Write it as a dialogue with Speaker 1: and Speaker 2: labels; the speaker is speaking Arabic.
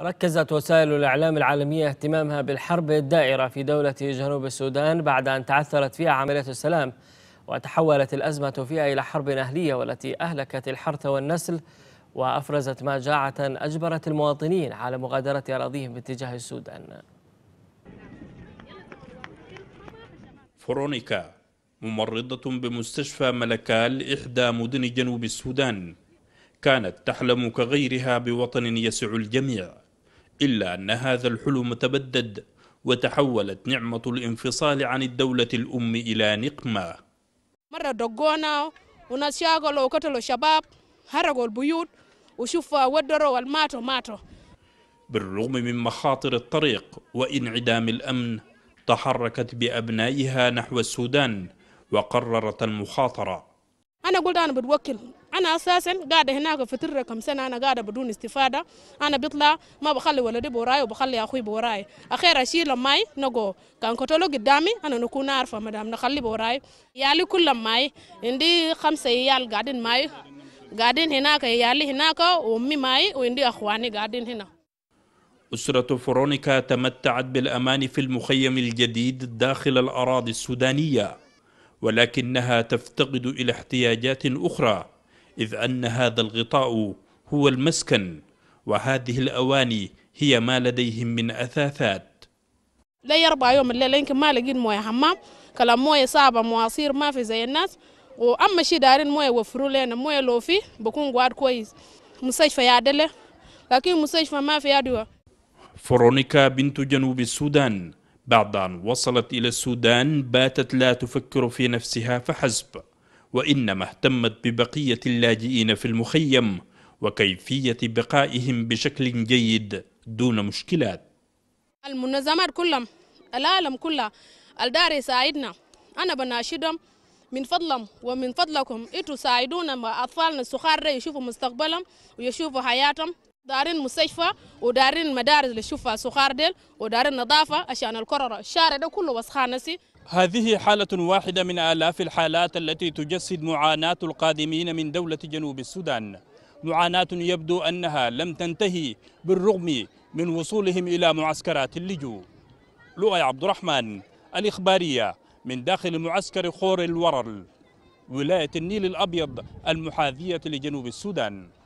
Speaker 1: ركزت وسائل الإعلام العالمية اهتمامها بالحرب الدائرة في دولة جنوب السودان بعد أن تعثرت فيها عملية السلام وتحولت الأزمة فيها إلى حرب أهلية والتي أهلكت الحرث والنسل وأفرزت مجاعة أجبرت المواطنين على مغادرة أراضيهم باتجاه السودان فرونيكا ممرضة بمستشفى ملكال إحدى مدن جنوب السودان كانت تحلم كغيرها بوطن يسع الجميع إلا أن هذا الحلم تبدد وتحولت نعمة الانفصال عن الدولة الأم إلى نقمة
Speaker 2: مرة دقونا لو وقتلوا شباب هرقوا البيوت وشوفوا ودروا والماتوا ماتوا
Speaker 1: بالرغم من مخاطر الطريق وانعدام الأمن تحركت بأبنائها نحو السودان وقررت المخاطرة
Speaker 2: أنا قلت أنا بتوكل انا اساسا قاعده هناك فتره كم سنه انا قاعده بدون استفاده انا بطلع ما بخلي ولدي بوراي وبخلي اخوي بوراي اخير اشيل ماي نقو كان كتولو قدامي انا نكون عارفه مدام نخلي بوراي يالي كل ماي عندي خمسه يال قاعدين ماي قاعدين هناك يالي هناك وامي ماي وعندي اخواني قاعدين هنا
Speaker 1: أسرة فرونيكا تمتعت بالأمان في المخيم الجديد داخل الأراضي السودانية ولكنها تفتقد إلى احتياجات أخرى إذ أن هذا الغطاء هو المسكن وهذه الأواني هي ما لديهم من أثاثات
Speaker 2: لا أربع يوم الليل يمكن ما لقين موية حمام كلام موية صعبة مواصير ما في زي الناس وأما شي دارين موية وفروا لنا موية لو في بكون قوار كويس مستشفى يعدله لكن مستشفى ما في يدوى
Speaker 1: فرونيكا بنت جنوب السودان بعد أن وصلت إلى السودان باتت لا تفكر في نفسها فحسب وإنما اهتمت ببقية اللاجئين في المخيم وكيفية بقائهم بشكل جيد دون مشكلات
Speaker 2: المنظمات كلهم العالم كله الدار يساعدنا أنا بناشدهم من فضلهم ومن فضلكم إتو ساعدونا مع اطفالنا السخارة يشوفوا مستقبلهم ويشوفوا حياتهم دارين مستشفى ودارين مدارس اللي سخار ديل ودارين نظافه عشان الكرر الشارع ده كله وسخانسي
Speaker 1: هذه حالة واحدة من آلاف الحالات التي تجسد معاناة القادمين من دولة جنوب السودان معاناة يبدو أنها لم تنتهي بالرغم من وصولهم إلى معسكرات اللجوء لؤي عبد الرحمن الإخبارية من داخل معسكر خور الورل ولاية النيل الأبيض المحاذية لجنوب السودان